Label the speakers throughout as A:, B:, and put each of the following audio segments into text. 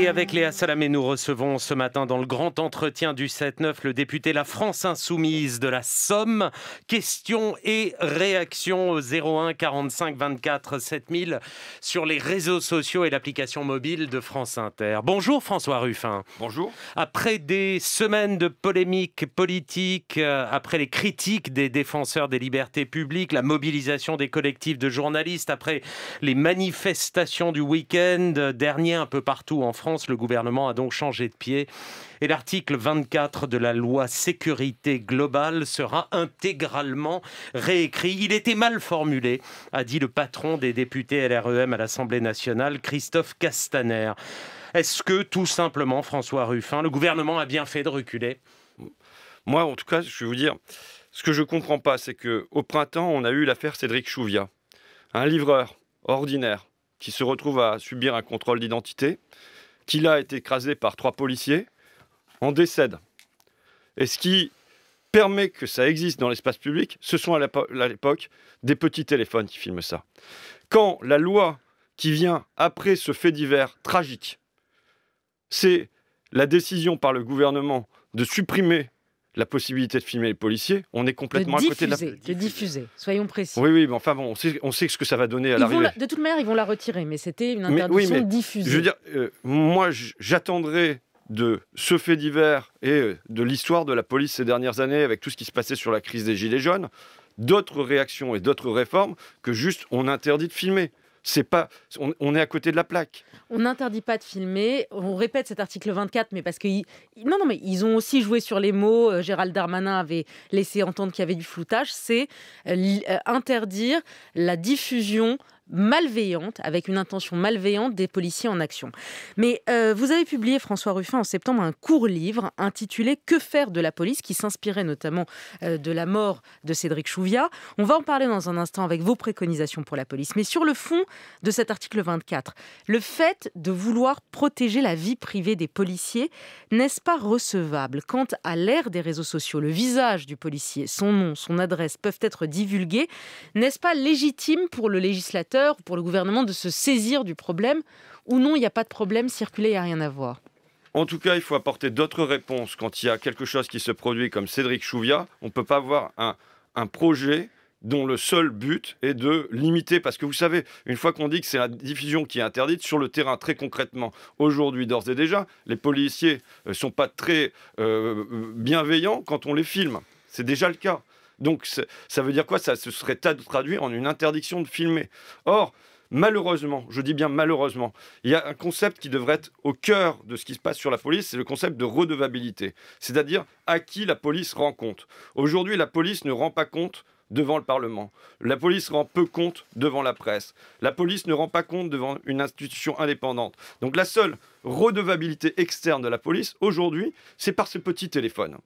A: Et avec Léa Salamé, nous recevons ce matin dans le grand entretien du 7-9 le député La France Insoumise de la Somme. Questions et réactions au 01 45 24 7000 sur les réseaux sociaux et l'application mobile de France Inter. Bonjour François Ruffin. Bonjour. Après des semaines de polémiques politiques, euh, après les critiques des défenseurs des libertés publiques, la mobilisation des collectifs de journalistes, après les manifestations du week-end euh, dernier un peu partout en France, le gouvernement a donc changé de pied et l'article 24 de la loi sécurité globale sera intégralement réécrit. Il était mal formulé, a dit le patron des députés LREM à l'Assemblée nationale, Christophe Castaner. Est-ce que tout simplement, François Ruffin, le gouvernement a bien fait de reculer Moi, en tout
B: cas, je vais vous dire, ce que je ne comprends pas, c'est qu'au printemps, on a eu l'affaire Cédric Chouviat, un livreur ordinaire qui se retrouve à subir un contrôle d'identité qui là été écrasé par trois policiers, en décède. Et ce qui permet que ça existe dans l'espace public, ce sont à l'époque des petits téléphones qui filment ça. Quand la loi qui vient après ce fait divers tragique, c'est la décision par le gouvernement de supprimer la possibilité de filmer les policiers, on est complètement à côté de la... De
C: diffuser, soyons précis. Oui,
B: oui, mais enfin bon, on sait, on sait ce que ça va donner à l'arrivée.
C: de toute manière, ils vont la retirer, mais c'était une interdiction de oui, Je veux dire,
B: euh, moi, j'attendrai de ce fait divers et euh, de l'histoire de la police ces dernières années avec tout ce qui se passait sur la crise des Gilets jaunes, d'autres réactions et d'autres réformes que juste on interdit de filmer. C'est pas, on, est à côté de la plaque.
C: On n'interdit pas de filmer. On répète cet article 24, mais parce que non, non, mais ils ont aussi joué sur les mots. Euh, Gérald Darmanin avait laissé entendre qu'il y avait du floutage. C'est euh, euh, interdire la diffusion malveillante, avec une intention malveillante des policiers en action. Mais euh, vous avez publié, François Ruffin, en septembre, un court livre intitulé Que faire de la police, qui s'inspirait notamment euh, de la mort de Cédric Chouviat. On va en parler dans un instant avec vos préconisations pour la police. Mais sur le fond de cet article 24, le fait de vouloir protéger la vie privée des policiers, n'est-ce pas recevable Quant à l'ère des réseaux sociaux, le visage du policier, son nom, son adresse peuvent être divulgués, n'est-ce pas légitime pour le législateur pour le gouvernement de se saisir du problème ou non, il n'y a pas de problème, circuler, il n'y a rien à voir.
B: En tout cas, il faut apporter d'autres réponses quand il y a quelque chose qui se produit comme Cédric Chouviat. On ne peut pas avoir un, projet dont le seul but est de limiter. Parce que vous savez, une fois qu'on dit que c'est la diffusion qui est interdite, sur le terrain, très concrètement, aujourd'hui, d'ores et déjà, les policiers ne euh, sont pas très euh, euh, bienveillants quand on les filme. C'est déjà le cas. Donc ça veut dire quoi Ça se serait traduit en une interdiction de filmer. Or, malheureusement, je dis bien malheureusement, il y a un concept qui devrait être au cœur de ce qui se passe sur la police, c'est le concept de redevabilité, c'est-à-dire à qui la police rend compte. Aujourd'hui, la police ne rend pas compte devant le Parlement. La police rend peu compte devant la presse. La police ne rend pas compte devant une institution indépendante. Donc la seule redevabilité externe de la police aujourd'hui, c'est par ce petit téléphone.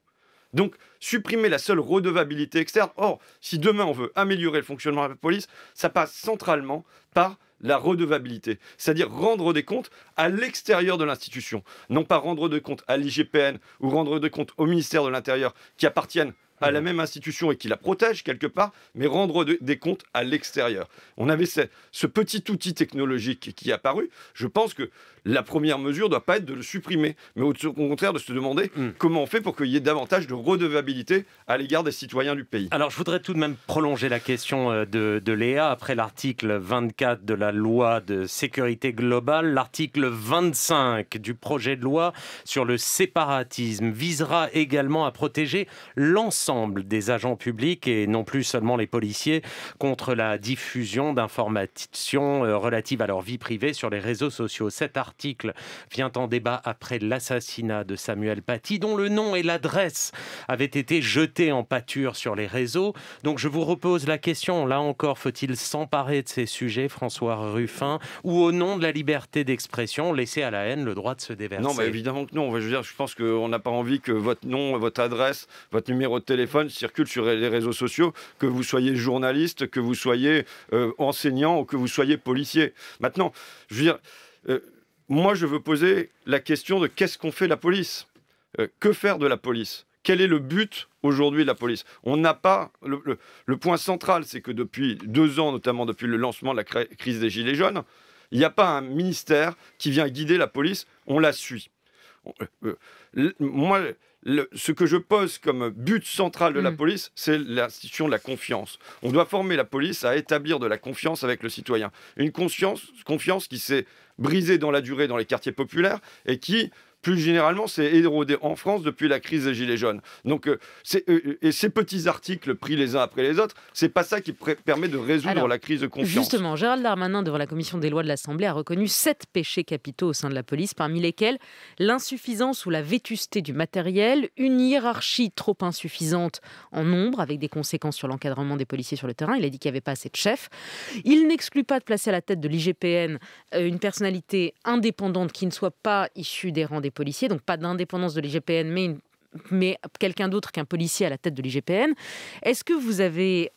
B: Donc, supprimer la seule redevabilité externe. Or, si demain on veut améliorer le fonctionnement de la police, ça passe centralement par la redevabilité, c'est-à-dire rendre des comptes à l'extérieur de l'institution, non pas rendre des comptes à l'IGPN ou rendre des comptes au ministère de l'Intérieur qui appartiennent à la même institution et qui la protège quelque part, mais rendre des comptes à l'extérieur. On avait ce, petit outil technologique qui est apparu. Je pense que la première mesure doit pas être de le supprimer, mais au, contraire de se demander hmm. comment on fait pour qu'il y ait davantage de redevabilité à l'égard des citoyens du pays.
A: Alors je voudrais tout de même prolonger la question euh, de, de Léa après l'article 24 de la loi de sécurité globale. L'article 25 du projet de loi sur le séparatisme visera également à protéger l'ensemble des agents publics et non plus seulement les policiers contre la diffusion d'informations euh, relatives à leur vie privée sur les réseaux sociaux. Cet article vient en débat après l'assassinat de Samuel Paty, dont le nom et l'adresse avaient été jetés en pâture sur les réseaux. Donc je vous repose la question, là encore, faut-il s'emparer de ces sujets, François Ruffin, ou au nom de la liberté d'expression, laisser à la haine le droit de
B: se déverser Non, mais évidemment que non. Je veux dire, je pense qu'on n'a pas envie que votre nom, votre adresse, votre numéro de téléphone, téléphone sur les réseaux sociaux, que vous soyez journaliste, que vous soyez euh, enseignant ou que vous soyez policier. Maintenant, je veux dire, euh, moi je veux poser la question de qu'est-ce qu'on fait la police euh, Que faire de la police Quel est le but aujourd'hui de la police On n'a pas... Le, le, point central, c'est que depuis deux ans, notamment depuis le lancement de la crise des Gilets jaunes, il n'y a pas un ministère qui vient guider la police, on la suit. moi, ce que je pose comme but central de la mm. police, c'est l'institution de la confiance. On doit former la police à établir de la confiance avec le citoyen. Une confiance qui s'est brisée dans la durée dans les quartiers populaires et qui, plus généralement, c'est érodé en France depuis la crise des Gilets jaunes. Donc, euh, euh, euh, et ces petits articles pris les uns après les autres, c'est pas ça qui permet de résoudre la crise de confiance.
C: Justement, Gérald Darmanin, devant la commission des lois de l'Assemblée, a reconnu sept péchés capitaux au sein de la police, parmi lesquels l'insuffisance ou la vétusté du matériel, une hiérarchie trop insuffisante en nombre, avec des conséquences sur l'encadrement des policiers sur le terrain. Il a dit qu'il n'y avait pas assez de chefs. Il n'exclut pas de placer à la tête de l'IGPN une personnalité indépendante qui ne soit pas issue des rangs des policier, donc pas d'indépendance de l'IGPN, mais, mais quelqu'un d'autre qu'un policier à la tête de l'IGPN. Est-ce que vous avez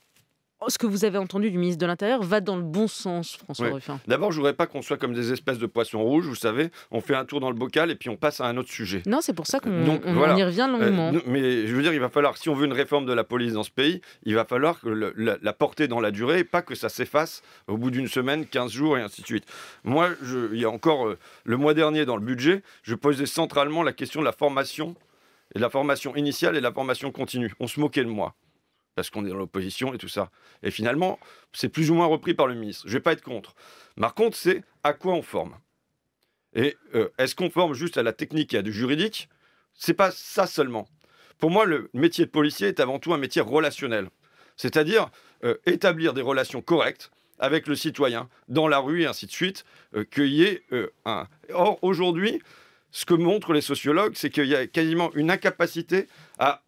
C: ce que vous avez entendu du ministre de l'Intérieur va dans le bon sens, François Ruffin.
B: D'abord, je ne voudrais pas qu'on soit comme des espèces de poissons rouges, vous savez, on fait un tour dans le bocal et puis on passe à un autre sujet.
C: Non, c'est pour ça qu'on y revient euh, longuement.
B: mais je veux dire, il va falloir, si on veut une réforme de la police dans ce pays, il va falloir que la, portée porter dans la durée et pas que ça s'efface au bout d'une semaine, 15 jours et ainsi de suite. Moi, je, il y a encore euh, le mois dernier dans le budget, je posais centralement la question de la formation et la formation initiale et la formation continue. On se moquait de moi parce qu'on est dans l'opposition et tout ça. Et finalement, c'est plus ou moins repris par le ministre. Je ne vais pas être contre. Par contre, c'est à quoi on forme Et euh, est-ce qu'on forme juste à la technique et à du juridique C'est pas ça seulement. Pour moi, le métier de policier est avant tout un métier relationnel, c'est-à-dire euh, établir des relations correctes avec le citoyen, dans la rue et ainsi de suite, euh, un... Or, aujourd'hui, ce que montrent les sociologues, c'est qu'il y a quasiment une incapacité à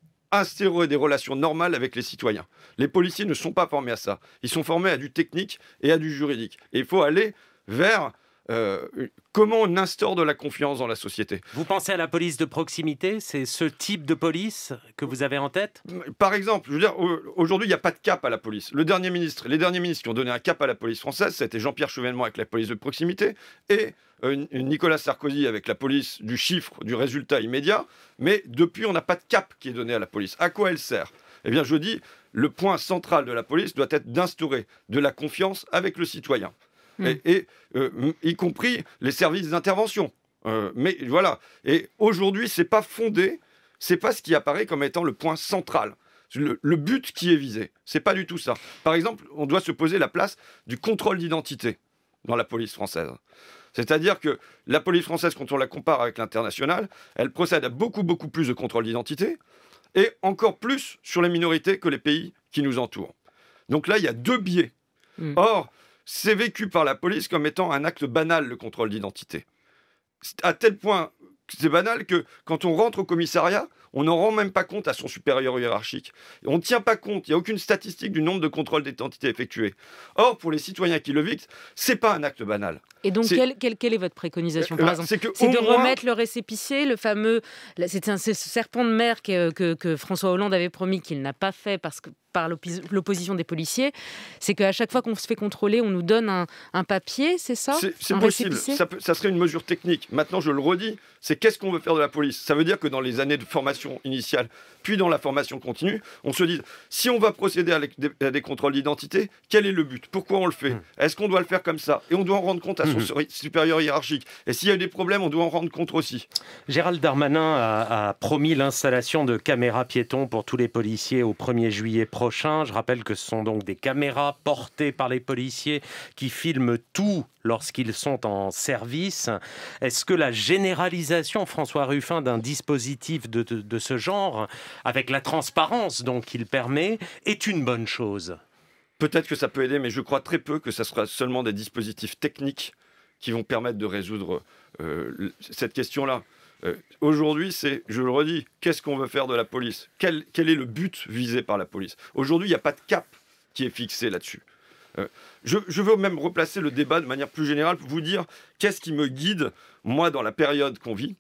B: et des relations normales avec les citoyens. Les policiers ne sont pas formés à ça. Ils sont formés à du technique et à du juridique. Et il faut aller vers euh, comment on instaure de la confiance dans la société. Vous pensez à la police de proximité C'est ce type de police que vous avez en tête Par exemple, je veux dire, aujourd'hui, il n'y a pas de cap à la police. Le dernier ministre, les derniers ministres qui ont donné un cap à la police française, c'était Jean-Pierre Chevènement avec la police de proximité et euh, Nicolas Sarkozy avec la police du chiffre, du résultat immédiat. Mais depuis, on n'a pas de cap qui est donné à la police. À quoi elle sert Eh bien, je dis, le point central de la police doit être d'instaurer de la confiance avec le citoyen et, mm. euh, y compris les services d'intervention. Euh, mais voilà. Et aujourd'hui, c'est pas fondé, c'est pas ce qui apparaît comme étant le point central. Le, but qui est visé, c'est pas du tout ça. Par exemple, on doit se poser la place du contrôle d'identité dans la police française. C'est-à-dire que la police française, quand on la compare avec l'international, elle procède à beaucoup, beaucoup plus de contrôle d'identité et encore plus sur les minorités que les pays qui nous entourent. Donc là, il y a deux biais. Mm. Or, c'est vécu par la police comme étant un acte banal, le contrôle d'identité. À tel point, c'est banal que quand on rentre au commissariat, on n'en rend même pas compte à son supérieur hiérarchique. On ne tient pas compte, il n'y a aucune statistique du nombre de contrôles d'identité effectués. Or, pour les citoyens qui le vivent, c'est pas un acte banal.
C: Et donc, quelle, est votre préconisation, euh, bah, C'est de remettre le récépissé, le fameux... C'est ce serpent de mer que, que François Hollande avait promis qu'il n'a pas fait parce que par l'opposition des policiers, c'est qu'à chaque fois qu'on se fait contrôler, on nous donne un, un papier, c'est ça C'est possible, ça,
B: serait une mesure technique. Maintenant, je le redis, c'est qu'est-ce qu'on veut faire de la police Ça veut dire que dans les années de formation initiale, puis dans la formation continue, on se dit, si on va procéder à, des contrôles d'identité, quel est le but Pourquoi on le fait mmh. Est-ce qu'on doit le faire comme ça Et on doit en rendre compte à son mmh. supérieur hiérarchique. Et s'il y a eu des problèmes, on doit en rendre compte aussi.
A: Gérald Darmanin a, a promis l'installation de caméras piétons pour tous les policiers au 1er juillet prochain. Je rappelle que ce sont donc des caméras portées par les policiers qui filment tout lorsqu'ils sont en service. Est-ce que la généralisation, François Ruffin, d'un dispositif de, ce genre, avec la transparence
B: donc qu'il permet, est une bonne chose Peut-être que ça peut aider, mais je crois très peu que ce sera seulement des dispositifs techniques qui vont permettre de résoudre euh, cette question-là. Euh, aujourd'hui, c'est, je le redis, qu'est-ce qu'on veut faire de la police quel, est le but visé par la police Aujourd'hui, il n'y a pas de cap qui est fixé là-dessus. Euh, je, veux même replacer le débat de manière plus générale pour vous dire qu'est-ce qui me guide, moi, dans la période qu'on vit,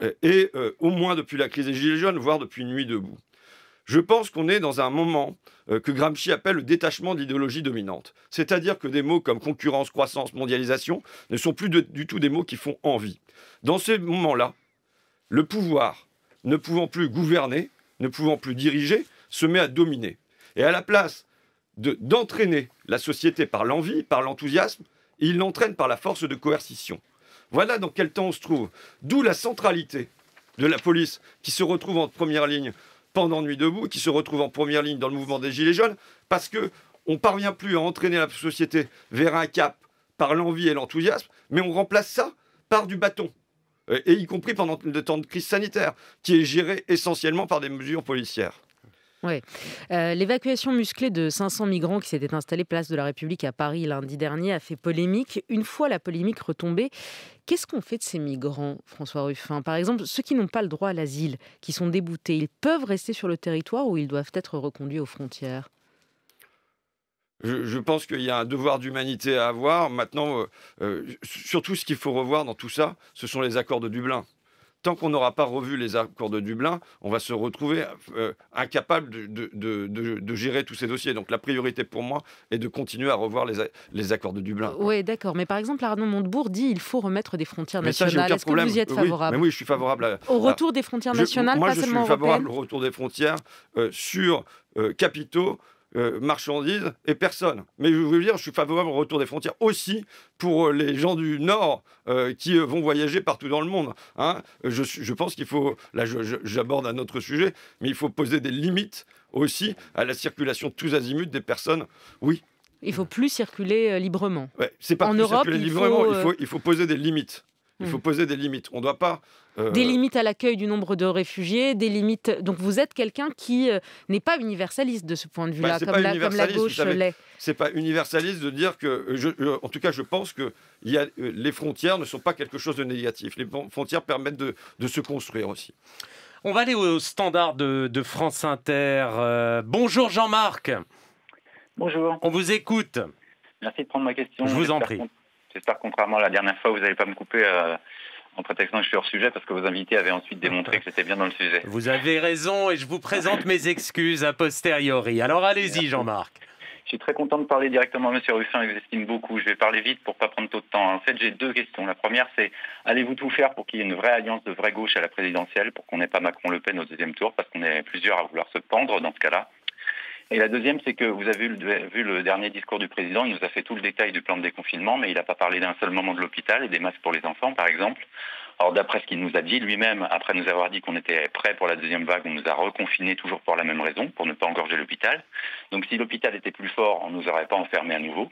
B: euh, et au moins depuis la crise des Gilets jaunes, voire depuis Nuit debout. Je pense qu'on est dans un moment que Gramsci appelle le détachement de l'idéologie dominante. C'est-à-dire que des mots comme concurrence, croissance, mondialisation ne sont plus du tout des mots qui font envie. Dans ces moments-là, le pouvoir, ne pouvant plus gouverner, ne pouvant plus diriger, se met à dominer. Et à la place d'entraîner la société par l'envie, par l'enthousiasme, il l'entraîne par la force de coercition. Voilà dans quel temps on se trouve. D'où la centralité de la police qui se retrouve en première ligne pendant Nuit debout, qui se retrouve en première ligne dans le mouvement des Gilets jaunes, parce que on parvient plus à entraîner la société vers un cap par l'envie et l'enthousiasme, mais on remplace ça par du bâton. Euh, et y compris pendant le temps de crise sanitaire, qui est gérée essentiellement par des mesures policières.
C: Oui. Euh, l'évacuation musclée de 500 migrants qui s'étaient installés place de la République à Paris lundi dernier a fait polémique. Une fois la polémique retombée, qu'est-ce qu'on fait de ces migrants, François Ruffin Par exemple, ceux qui n'ont pas le droit à l'asile, qui sont déboutés, ils peuvent rester sur le territoire ou ils doivent être reconduits aux frontières
B: je, pense qu'il y a un devoir d'humanité à avoir. Maintenant, euh, euh, surtout ce qu'il faut revoir dans tout ça, ce sont les accords de Dublin tant qu'on n'aura pas revu les accords de Dublin, on va se retrouver euh, incapable de, gérer tous ces dossiers. Donc la priorité pour moi est de continuer à revoir les, accords de Dublin.
C: Oui, d'accord. Mais par exemple, Arnaud Montebourg dit il faut remettre des frontières nationales. Est-ce que vous y êtes favorable
B: oui, je suis favorable au retour des frontières nationales. moi, je suis favorable au retour des frontières sur capitaux euh, marchandises et personnes. Mais je veux dire, je suis favorable au retour des frontières aussi pour euh, les gens du Nord euh, qui vont voyager partout dans le monde. Hein. Je, pense qu'il faut, là j'aborde un autre sujet, mais il faut poser des limites aussi à la circulation tous azimuts des personnes. Oui.
C: Il faut plus circuler librement.
B: c'est pas en Europe, circuler librement, il, il faut poser des limites. Il hmm. faut poser des limites. On ne doit pas. Euh, des
C: limites à l'accueil du nombre de réfugiés, des limites. Donc vous êtes quelqu'un qui euh, n'est pas universaliste de ce point de vue-là, bah, comme, la gauche l'est.
B: C'est pas universaliste de dire que. Euh, en tout cas, je pense que les frontières ne sont pas quelque chose de négatif. Les frontières permettent de, se construire aussi.
A: On va aller au standard de, France Inter. bonjour Jean-Marc. Bonjour. On vous écoute. Merci de prendre ma question. Je vous en
D: prie. J'espère, contrairement à la dernière fois, vous n'allez pas me couper euh, en prétextant que je suis hors sujet parce que vos invités avaient ensuite démontré que c'était bien dans le sujet.
A: Vous avez raison et je vous présente mes excuses a posteriori. Alors allez-y Jean-Marc.
D: Je suis très content de parler directement à M. Ruffin, il vous estime beaucoup. Je vais parler vite pour ne pas prendre trop de temps. Hein. En fait, j'ai deux questions. La première, c'est allez-vous tout faire pour qu'il y ait une vraie alliance de vraie gauche à la présidentielle, pour qu'on n'ait pas Macron-Le Pen au deuxième tour, parce qu'on est plusieurs à vouloir se pendre dans ce cas-là et la deuxième, c'est que vous avez vu le, dernier discours du président, il nous a fait tout le détail du plan de déconfinement, mais il n'a pas parlé d'un seul moment de l'hôpital et des masques pour les enfants, par exemple. Or, d'après ce qu'il nous a dit lui-même, après nous avoir dit qu'on était prêt pour la deuxième vague, on nous a reconfinés toujours pour la même raison, pour ne pas engorger l'hôpital. Donc si l'hôpital était plus fort, on ne nous aurait pas enfermés à nouveau.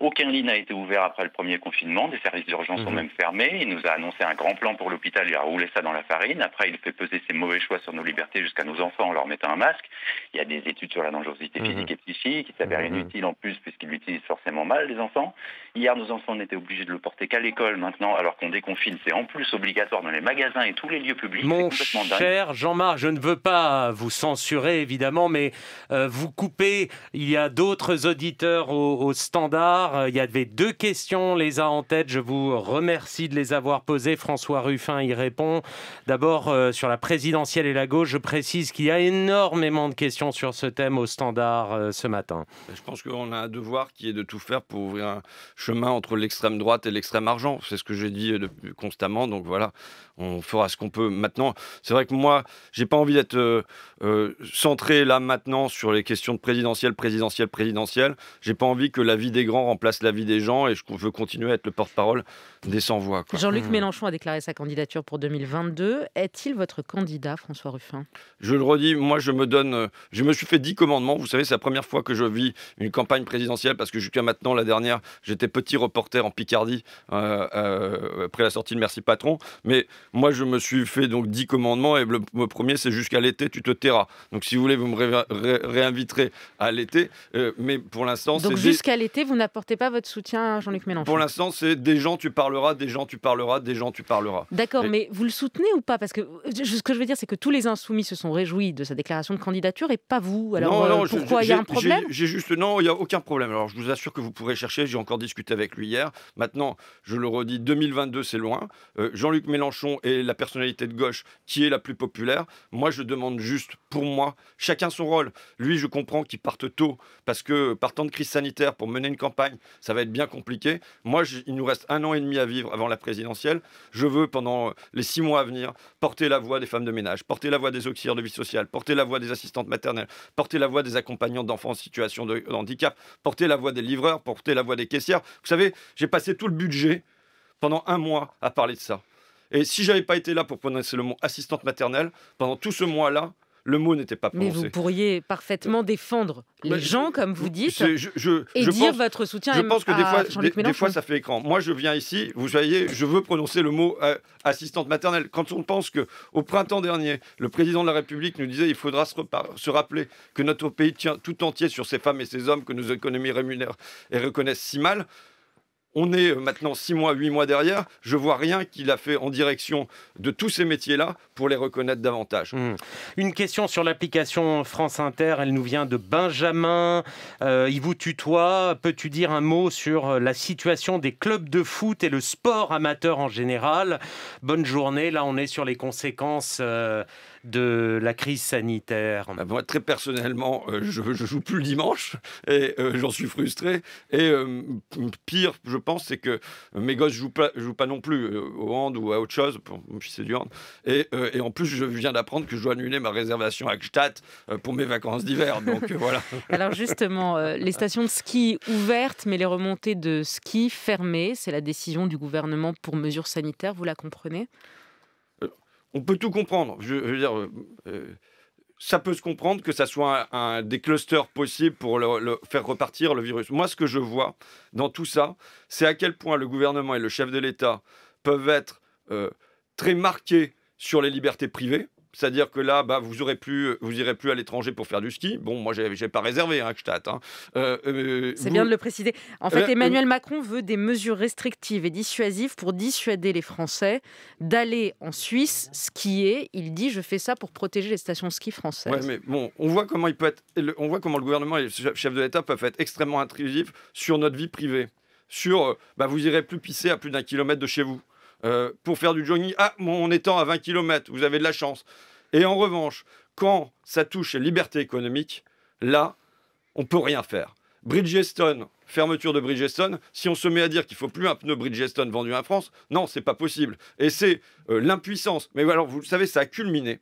D: Aucun lit n'a été ouvert après le premier confinement. Des services d'urgence sont mhm. même fermés. Il nous a annoncé un grand plan pour l'hôpital. Il a roulé ça dans la farine. Après, il fait peser ses mauvais choix sur nos libertés jusqu'à nos enfants en leur mettant un masque. Il y a des études sur la dangerosité mhm. physique et psychique qui s'avèrent mhm. inutile inutiles en plus puisqu'ils l'utilisent forcément mal, les enfants. Hier, nos enfants n'étaient obligés de le porter qu'à l'école. Maintenant, alors qu'on déconfine, c'est en plus obligatoire dans les magasins et tous les lieux publics. Mon cher
A: Jean-Marc, je ne veux pas vous censurer, évidemment, mais euh, vous coupez. Il y a d'autres auditeurs au standard euh, il y avait deux questions, les a en tête. Je vous remercie de les avoir posées. François Ruffin y répond. D'abord, euh, sur la présidentielle et la gauche, je précise qu'il y a énormément de questions
B: sur ce thème au standard euh, ce matin. Je pense qu'on a un devoir qui est de tout faire pour ouvrir un chemin entre l'extrême droite et l'extrême argent. C'est ce que j'ai dit constamment. Donc voilà, on fera ce qu'on peut. Maintenant, c'est vrai que moi, j'ai pas envie d'être centré là maintenant sur les questions de présidentielle, présidentielle, présidentielle. J'ai pas envie que la vie des grands place la vie des gens et je veux continuer à être le porte-parole des sans-voix. Jean-Luc hmm.
C: Mélenchon a déclaré sa candidature pour 2022. Est-il votre candidat, François Ruffin
B: Je le redis, moi je me donne, euh, je me suis fait 10 commandements. Vous savez, c'est la première fois que je vis une campagne présidentielle parce que jusqu'à maintenant, la dernière, j'étais petit reporter en Picardie euh, euh, après la sortie de Merci Patron. Mais moi je me suis fait donc 10 commandements et le, premier c'est jusqu'à l'été, tu te tairas. Donc si vous voulez, vous me réinviterez à l'été. mais pour l'instant, donc jusqu'à
C: l'été, vous n'apportez pas votre soutien à Jean-Luc Mélenchon Pour l'instant,
B: c'est des gens, tu parleras, des gens, tu parleras, des gens, tu parleras. D'accord, mais
C: vous le soutenez ou pas Parce que ce que je veux dire, c'est que tous les insoumis se sont réjouis de sa déclaration de candidature et pas vous. Alors euh, pourquoi il y a un problème J'ai
B: juste non, il n'y a aucun problème. Alors je vous assure que vous pourrez chercher. J'ai encore discuté avec lui hier. Maintenant, je le redis, 2022 c'est loin. Euh, Jean-Luc Mélenchon est la personnalité de gauche qui est la plus populaire. Moi, je demande juste pour moi, chacun son rôle. Lui, je comprends qu'il parte tôt parce que partant de crise sanitaire pour mener une campagne, ça va être bien compliqué. Moi, il nous reste un an et demi à vivre avant la présidentielle. Je veux, pendant euh, les six mois à venir, porter la voix des femmes de ménage, porter la voix des auxiliaires de vie sociale, porter la voix des assistantes maternelles, porter la voix des accompagnants d'enfants en situation de handicap, porter la voix des livreurs, porter la voix des caissières. Vous savez, j'ai passé tout le budget pendant un mois à parler de ça. Et si j'avais pas été là pour prononcer le mot assistante maternelle, pendant tout ce mois-là, le mot n'était pas prononcé. Mais vous
C: pourriez parfaitement défendre les gens,
B: comme vous dites, je, et dire pense, votre
C: soutien Je pense que des fois, des, fois,
B: ça fait écran. Moi, je viens ici, vous voyez, je veux prononcer le mot euh, assistante maternelle. Quand on pense qu'au printemps dernier, le président de la République nous disait il faudra se rappeler que notre pays tient tout entier sur ces femmes et ces hommes que nos économies rémunèrent et reconnaissent si mal. On est maintenant six mois, huit mois derrière. Je vois rien qu'il a fait en direction de tous ces métiers-là pour les reconnaître davantage. Hmm. Une question sur l'application France Inter.
A: Elle nous vient de Benjamin. il euh, vous tutoie. Peux-tu dire un mot sur euh, la situation des clubs de foot et le sport amateur en général Bonne journée. Là, on est sur les conséquences. Euh, de la crise sanitaire ah, Moi, très personnellement,
B: euh, je ne joue plus le dimanche et euh, j'en suis frustré. Et euh, pire, je pense, c'est que mes gosses ne jouent pas, pas non plus au hand ou à autre chose. Mon fils du hand. Et, en plus, je viens d'apprendre que je dois annuler ma réservation à Gstaad pour mes vacances d'hiver. Donc voilà. Alors justement,
C: les stations de ski ouvertes, mais les remontées de ski fermées, c'est la décision du gouvernement pour mesures sanitaires, vous la comprenez
B: on peut tout comprendre. Je, veux dire, euh, euh, ça peut se comprendre que ça soit un, des clusters possibles pour faire repartir le virus. Moi, ce que je vois dans tout ça, c'est à quel point le gouvernement et le chef de l'État peuvent être euh, très marqués sur les libertés privées c'est-à-dire que là, bah, vous aurez plus, irez plus à l'étranger pour faire du ski. Bon, moi, je n'ai pas réservé, hein, hein. Euh, euh, C'est bien de le préciser.
C: En fait, euh, Emmanuel Macron veut des mesures restrictives et dissuasives pour dissuader les Français d'aller en Suisse skier. Il dit, je fais ça pour protéger les stations ski françaises.
B: mais bon, on voit comment le gouvernement et le chef de l'État peuvent être extrêmement intrusifs sur notre vie privée. Sur, bah, vous irez plus pisser à plus d'un kilomètre de chez vous. Euh, pour faire du jogging. Ah, on étang à 20 km, vous avez de la chance. Et en revanche, quand ça touche à liberté économique, là, on peut rien faire. Bridgestone, fermeture de Bridgestone, si on se met à dire qu'il faut plus un pneu Bridgestone vendu en France, non, c'est pas possible. Et c'est euh, l'impuissance. Mais alors, vous savez, ça a culminé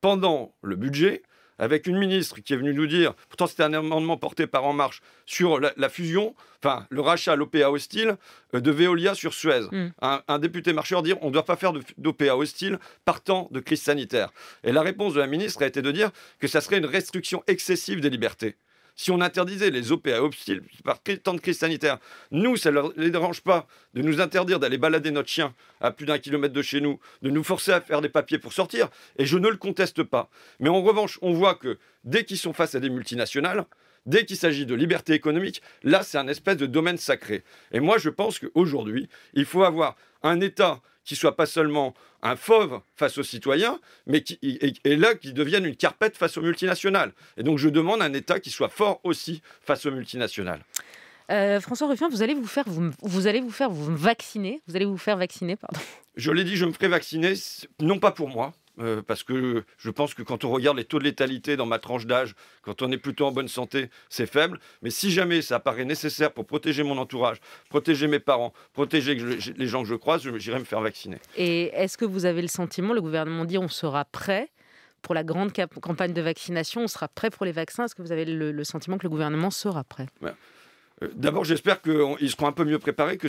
B: pendant le budget avec une ministre qui est venue nous dire, pourtant c'était un amendement porté par En Marche, sur la, fusion, enfin le rachat, à l'OPA hostile euh, de Veolia sur Suez. Mm. Un, député marcheur dire on ne doit pas faire d'OPA hostile partant de crise sanitaire. Et la réponse de la ministre a été de dire que ça serait une restriction excessive des libertés. Si on interdisait les OPA hostiles par tant de crise sanitaire, nous, ça ne les dérange pas de nous interdire d'aller balader notre chien à plus d'un kilomètre de chez nous, de nous forcer à faire des papiers pour sortir, et je ne le conteste pas. Mais en revanche, on voit que dès qu'ils sont face à des multinationales, Dès qu'il s'agit de liberté économique, là, c'est un espèce de domaine sacré. Et moi, je pense qu'aujourd'hui, il faut avoir un État qui soit pas seulement un fauve face aux citoyens, mais qui, est là, qui devienne une carpette face aux multinationales. Et donc, je demande un État qui soit fort aussi face aux multinationales.
C: Euh, François Ruffin, vous allez vous faire, vous, vous, allez vous faire vacciner, vous allez vous faire vacciner, pardon.
B: Je l'ai dit, je me ferai vacciner, non pas pour moi, euh, parce que je pense que quand on regarde les taux de létalité dans ma tranche d'âge, quand on est plutôt en bonne santé, c'est faible. Mais si jamais ça apparaît nécessaire pour protéger mon entourage, protéger mes parents, protéger les gens que je croise, j'irai me faire vacciner.
C: Et est-ce que vous avez le sentiment, le gouvernement dit on sera prêt pour la grande campagne de vaccination, on sera prêt pour les vaccins Est-ce que vous avez le, sentiment que le gouvernement sera prêt
B: euh, d'abord, j'espère qu'ils seront un peu mieux préparés que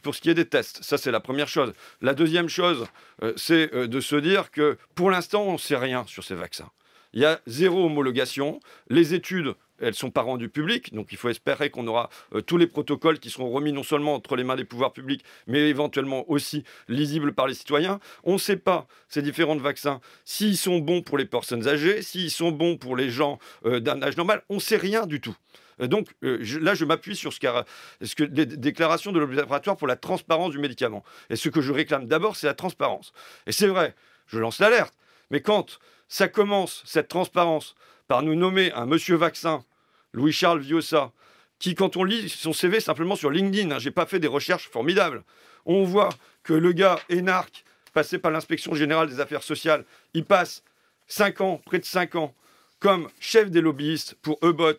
B: pour ce qui est des tests. Ça, c'est la première chose. La deuxième chose, euh, c'est euh, de se dire que pour l'instant, on ne sait rien sur ces vaccins. Il y a zéro homologation. Les études elles sont pas rendues publiques, donc il faut espérer qu'on aura euh, tous les protocoles qui seront remis non seulement entre les mains des pouvoirs publics, mais éventuellement aussi lisibles par les citoyens. On ne sait pas ces différents vaccins s'ils sont bons pour les personnes âgées, s'ils sont bons pour les gens euh, d'un âge normal. On ne sait rien du tout. Euh, donc là, je m'appuie sur ce, que déclarations de l'Observatoire pour la transparence du médicament. Et ce que je réclame d'abord, c'est la transparence. Et c'est vrai, je lance l'alerte. Mais quand ça commence, cette transparence, par nous nommer un monsieur vaccin, Louis-Charles Viosa, qui, quand on lit son CV simplement sur LinkedIn, hein, j'ai pas fait des recherches formidables, on voit que le gars énarque, passé par l'inspection générale des affaires sociales, il passe 5 ans, près de 5 ans, comme chef des lobbyistes pour Ebot,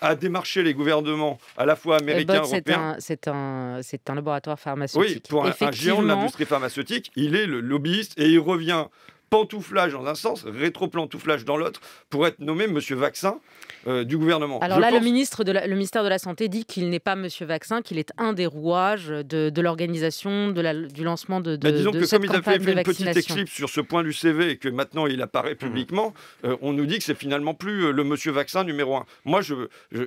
B: à démarcher les gouvernements à la fois américains et européens.
C: C'est un, c'est un, laboratoire pharmaceutique. Oui, pour un géant de l'industrie
B: pharmaceutique, il est le lobbyiste et il revient pantouflage dans un sens, rétro-pantouflage dans l'autre, pour être nommé monsieur vaccin euh, du gouvernement. Alors là, le,
C: ministre le ministère de la Santé dit qu'il n'est pas monsieur vaccin, qu'il est un des rouages de, l'organisation, de la, du lancement de, de bah, disons que comme il a fait une petite éclipse
B: sur ce point du CV et que maintenant il apparaît mmh. publiquement, euh, on nous dit que c'est finalement plus euh, le monsieur vaccin numéro un. Moi,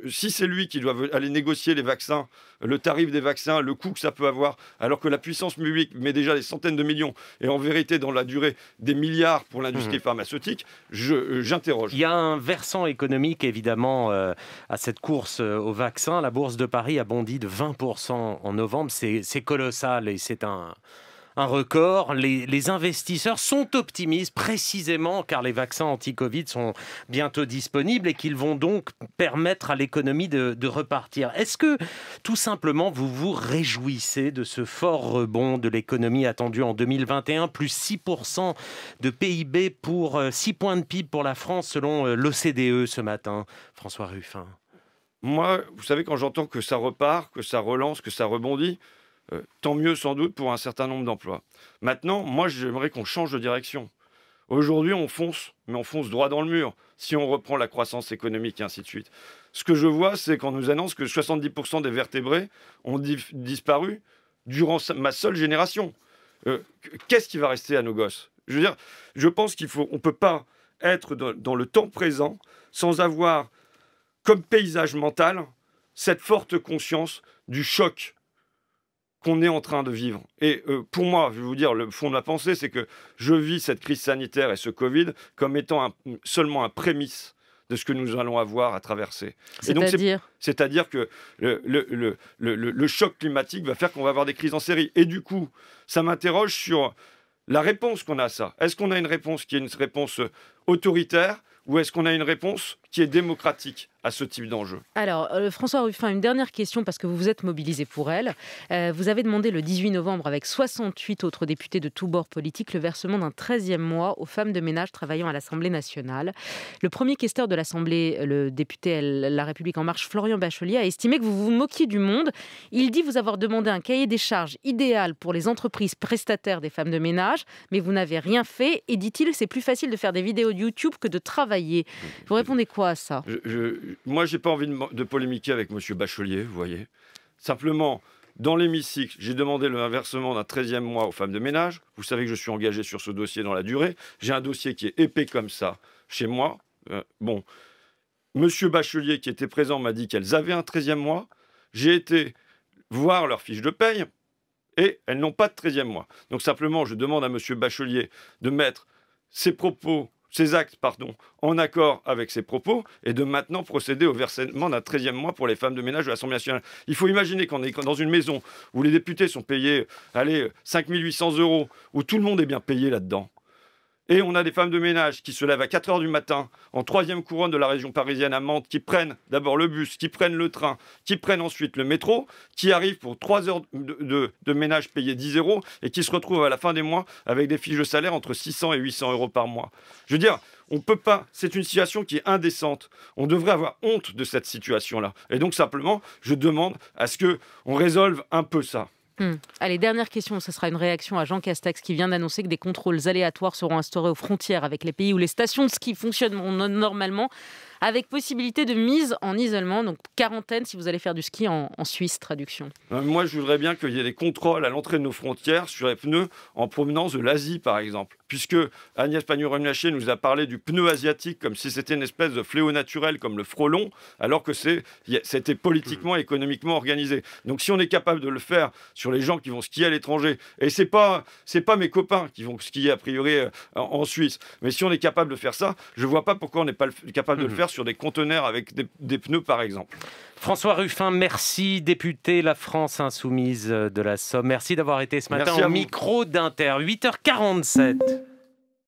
B: si c'est lui qui doit aller négocier les vaccins le tarif des vaccins, le coût que ça peut avoir, alors que la puissance publique met déjà des centaines de millions et en vérité, dans la durée, des milliards pour l'industrie mhm. pharmaceutique, euh, j'interroge. Il y a un versant économique,
A: évidemment, euh, à cette course euh, au vaccins. La bourse de Paris a bondi de 20% en novembre. C'est colossal et c'est un un record. Les, investisseurs sont optimistes précisément car les vaccins anti-Covid sont bientôt disponibles et qu'ils vont donc permettre à l'économie de, repartir. Est-ce que tout simplement vous vous réjouissez de ce fort rebond de l'économie attendu en 2021, plus 6% de PIB pour 6 euh, points de PIB pour la France selon euh, l'OCDE ce matin,
B: François Ruffin moi, vous savez, quand j'entends que ça repart, que ça relance, que ça rebondit, euh, tant mieux sans doute pour un certain nombre d'emplois. Maintenant, moi j'aimerais qu'on change de direction. Aujourd'hui, on fonce, mais on fonce droit dans le mur si on reprend la croissance économique et ainsi de suite. Ce que je vois, c'est qu'on nous annonce que 70% des vertébrés ont disparu durant ma seule génération. Euh, qu'est-ce qui va rester à nos gosses Je veux dire, je pense qu'il faut, on peut pas être dans, le temps présent sans avoir comme paysage mental cette forte conscience du choc qu'on est en train de vivre. Et euh, pour moi, je vais vous dire, le fond de la pensée, c'est que je vis cette crise sanitaire et ce Covid comme étant seulement un prémisse de ce que nous allons avoir à traverser. C'est-à-dire C'est-à-dire que le, le, choc climatique va faire qu'on va avoir des crises en série. Et du coup, ça m'interroge sur la réponse qu'on a à ça. Est-ce qu'on a une réponse qui est une réponse euh, autoritaire ou est-ce qu'on a une réponse est démocratique à ce type d'enjeu.
C: Alors, euh, François Ruffin, une dernière question, parce que vous vous êtes mobilisé pour elle. Euh, vous avez demandé le 18 novembre, avec 68 autres députés de tous bords politiques, le versement d'un 13e mois aux femmes de ménage travaillant à l'Assemblée nationale. Le premier questeur de l'Assemblée, euh, le député La République En Marche, Florian Bachelier, a estimé que vous vous moquiez du monde. Il dit vous avoir demandé un cahier des charges idéal pour les entreprises prestataires des femmes de ménage, mais vous n'avez rien fait. Et dit-il, c'est plus facile de faire des vidéos YouTube que de travailler. Vous répondez quoi ça
B: je, je, Moi, j'ai pas envie de, polémiquer avec M. Bachelier, vous voyez. Simplement, dans l'hémicycle, j'ai demandé le inversement d'un 13e mois aux femmes de ménage. Vous savez que je suis engagé sur ce dossier dans la durée. J'ai un dossier qui est épais comme ça chez moi. Euh, bon, Monsieur Bachelier, qui était présent, m'a dit qu'elles avaient un 13e mois. J'ai été voir leur fiche de paye et elles n'ont pas de 13e mois. Donc simplement, je demande à Monsieur Bachelier de mettre ses propos ses actes pardon, en accord avec ses propos et de maintenant procéder au versement d'un 13e mois pour les femmes de ménage de l'Assemblée nationale. Il faut imaginer qu'on est dans une maison où les députés sont payés, allez, 800 euros, où tout le monde est bien payé là-dedans. Et on a des femmes de ménage qui se lèvent à 4 heures du matin, en troisième couronne de la région parisienne à Mantes, qui prennent d'abord le bus, qui prennent le train, qui prennent ensuite le métro, qui arrivent pour 3 heures de, ménage payé 10 euros et qui se retrouvent à la fin des mois avec des fiches de salaire entre 600 et 800 euros par mois. Je veux dire, on peut pas. C'est une situation qui est indécente. On devrait avoir honte de cette situation-là. Et donc simplement, je demande à ce qu'on on résolve un peu ça. Hmm.
C: Allez, dernière question, ce sera une réaction à Jean Castex qui vient d'annoncer que des contrôles aléatoires seront instaurés aux frontières avec les pays où les stations de ski fonctionnent normalement, avec possibilité de mise en isolement, donc quarantaine si vous allez faire du ski en, Suisse, traduction.
B: Euh, moi, je voudrais bien qu'il y ait des contrôles à l'entrée de nos frontières sur les pneus en provenance de l'Asie, par exemple puisque Agnès Pannier-Runacher nous a parlé du pneu asiatique comme si c'était une espèce de fléau naturel comme le frelon, alors que c'était politiquement, économiquement organisé. Donc si on est capable de le faire sur les gens qui vont skier à l'étranger, et ce n'est pas mes copains qui vont skier a priori euh, en, Suisse, mais si on est capable de faire ça, je ne vois pas pourquoi on n'est pas capable de le mmh. faire sur des conteneurs avec des pneus par exemple. François Ruffin, merci, député La France Insoumise
A: de la Somme. Merci d'avoir été ce matin au micro
B: d'Inter, 8h47.